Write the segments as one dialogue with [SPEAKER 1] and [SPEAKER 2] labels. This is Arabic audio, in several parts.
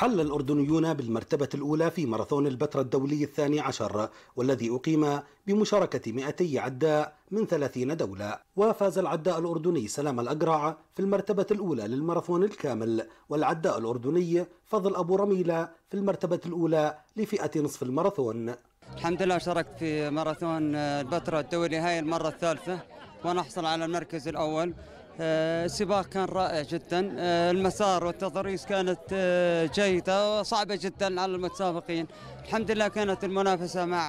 [SPEAKER 1] حل الأردنيون بالمرتبة الأولى في ماراثون البتراء الدولي الثاني عشر والذي أقيم بمشاركة 200 عداء من 30 دولة وفاز العداء الأردني سلام الأقرع في المرتبة الأولى للماراثون الكامل والعداء الأردني فضل أبو رميلة في المرتبة الأولى لفئة نصف الماراثون الحمد لله
[SPEAKER 2] شاركت في ماراثون البتراء الدولي هاي المرة الثالثة ونحصل على المركز الأول آه، سباق كان رائع جدا آه، المسار والتضاريس كانت آه، جيدة وصعبة جدا على المتسابقين الحمد لله كانت المنافسة مع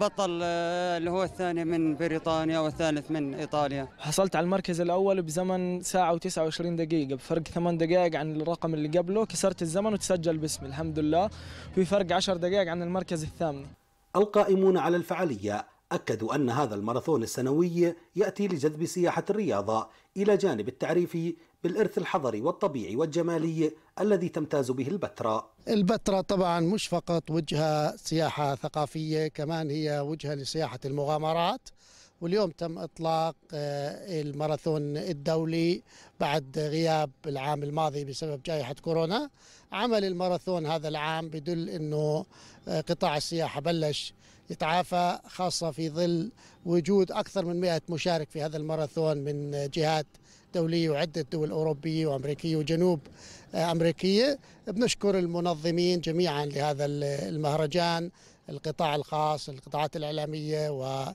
[SPEAKER 2] بطل اللي هو الثاني من بريطانيا والثالث من ايطاليا
[SPEAKER 3] حصلت على المركز الاول بزمن ساعه و29 دقيقه بفرق 8 دقائق عن الرقم اللي قبله كسرت الزمن وتسجل باسمي الحمد لله في فرق 10 دقائق عن المركز الثامن
[SPEAKER 1] القائمون على الفعاليه أكدوا أن هذا الماراثون السنوي يأتي لجذب سياحة الرياضة إلى جانب التعريف بالإرث الحضري والطبيعي والجمالي الذي تمتاز به البتراء
[SPEAKER 4] البتراء طبعا مش فقط وجهة سياحة ثقافية كمان هي وجهة لسياحة المغامرات واليوم تم إطلاق آه، الماراثون الدولي بعد غياب العام الماضي بسبب جائحة كورونا عمل الماراثون هذا العام بدل أنه آه، قطاع السياحة بلش يتعافى خاصة في ظل وجود أكثر من 100 مشارك في هذا الماراثون من جهات دولية وعدة دول أوروبية وأمريكية وجنوب آه، أمريكية بنشكر المنظمين جميعا لهذا المهرجان القطاع الخاص القطاعات الإعلامية و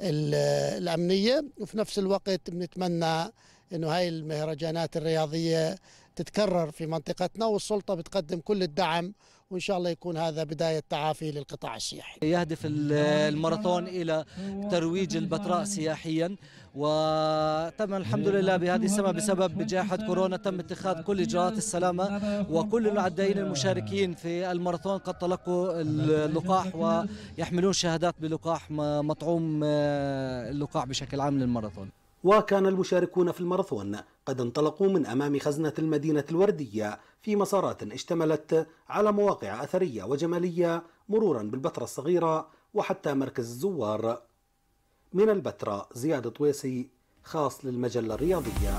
[SPEAKER 4] الأمنية وفي نفس الوقت بنتمنى أنه هاي المهرجانات الرياضية تتكرر في منطقتنا والسلطة بتقدم كل الدعم وإن شاء الله يكون هذا بداية تعافي للقطاع السياحي
[SPEAKER 3] يهدف الماراثون إلى ترويج البتراء سياحيا وتم الحمد لله بهذه السنة بسبب جائحة كورونا تم اتخاذ كل إجراءات السلامة وكل العدائين المشاركين في الماراثون قد تلقوا اللقاح ويحملون شهادات بلقاح مطعوم آه، اللقاح بشكل عام للماراثون
[SPEAKER 1] وكان المشاركون في الماراثون قد انطلقوا من أمام خزنة المدينة الوردية في مسارات اشتملت على مواقع أثرية وجمالية مرورا بالبتراء الصغيرة وحتى مركز الزوار من البتراء زياد طويسي خاص للمجلة الرياضية